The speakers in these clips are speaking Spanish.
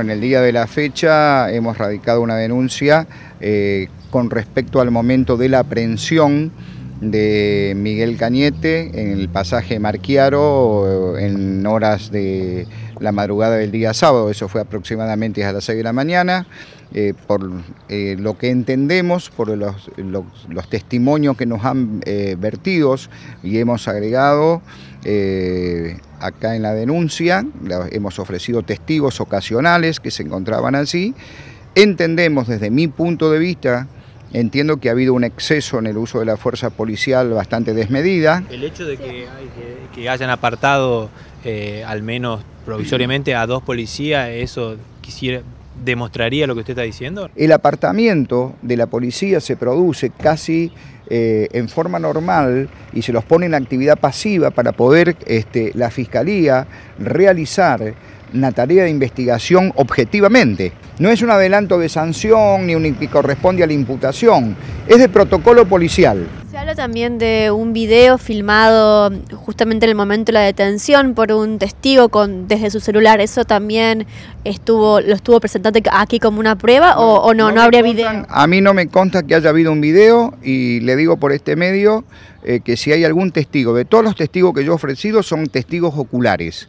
en el día de la fecha hemos radicado una denuncia eh, con respecto al momento de la aprehensión de Miguel Cañete en el pasaje Marquiaro eh, en horas de la madrugada del día sábado, eso fue aproximadamente a las 6 de la mañana, eh, por lo que entendemos, por los, testimonios que nos han vertidos y hemos agregado, acá en la denuncia, hemos ofrecido testigos ocasionales que se encontraban así. Entendemos desde mi punto de vista, Entiendo que ha habido un exceso en el uso de la fuerza policial bastante desmedida. El hecho de que, hayan apartado, eh, al menos provisoriamente, a dos policías, eso quisiera, demostraría lo que usted está diciendo? El apartamiento de la policía se produce casi eh, en forma normal y se los pone en actividad pasiva para poder este, la fiscalía realizar una tarea de investigación objetivamente. No es un adelanto de sanción ni corresponde a la imputación, es de protocolo policial. Se habla también de un video filmado justamente en el momento de la detención por un testigo con, desde su celular. ¿Eso también estuvo lo estuvo presentando aquí como una prueba o, no, no, habría video? A mí no me consta que haya habido un video y le digo por este medio eh, que si hay algún testigo, de todos los testigos que yo he ofrecido son testigos oculares.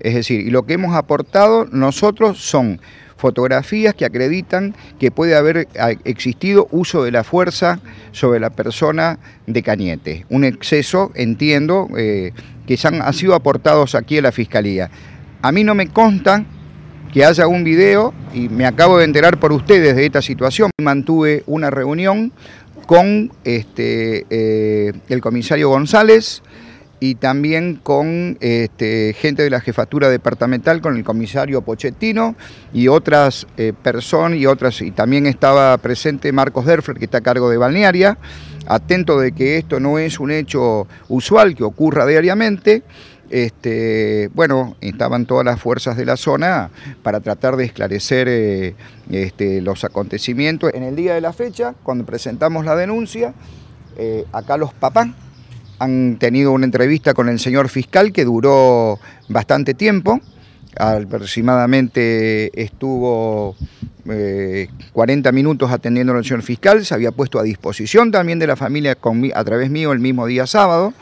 Es decir, y lo que hemos aportado nosotros son fotografías que acreditan que puede haber existido uso de la fuerza sobre la persona de Cañete. Un exceso, entiendo, eh, que han, han sido aportados aquí a la Fiscalía. A mí no me consta que haya un video, y me acabo de enterar por ustedes de esta situación, mantuve una reunión con este, eh, el comisario González, y también con este, gente de la jefatura departamental, con el comisario Pochettino y otras eh, personas y otras, y también estaba presente Marcos Derfler, que está a cargo de Balnearia, atento de que esto no es un hecho usual que ocurra diariamente. Este, bueno, estaban todas las fuerzas de la zona para tratar de esclarecer eh, este, los acontecimientos. En el día de la fecha, cuando presentamos la denuncia, eh, acá los papás han tenido una entrevista con el señor fiscal que duró bastante tiempo, aproximadamente estuvo 40 eh, minutos atendiendo al señor fiscal, se había puesto a disposición también de la familia a través mío el mismo día sábado,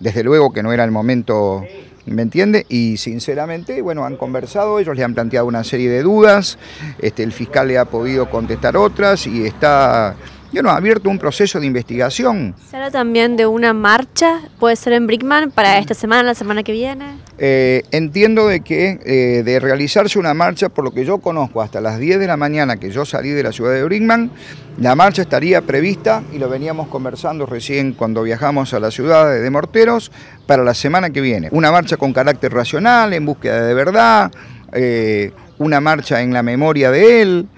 desde luego que no era el momento, ¿me entiende? Y sinceramente, bueno, han conversado, ellos le han planteado una serie de dudas, este, el fiscal le ha podido contestar otras y está yo no, abierto un proceso de investigación. ¿Se también de una marcha? ¿Puede ser en Brickman para esta semana, la semana que viene? Eh, entiendo de que eh, de realizarse una marcha, por lo que yo conozco, hasta las 10 de la mañana que yo salí de la ciudad de Brickman, la marcha estaría prevista, y lo veníamos conversando recién cuando viajamos a la ciudad de Morteros, para la semana que viene. Una marcha con carácter racional, en búsqueda de verdad, eh, una marcha en la memoria de él,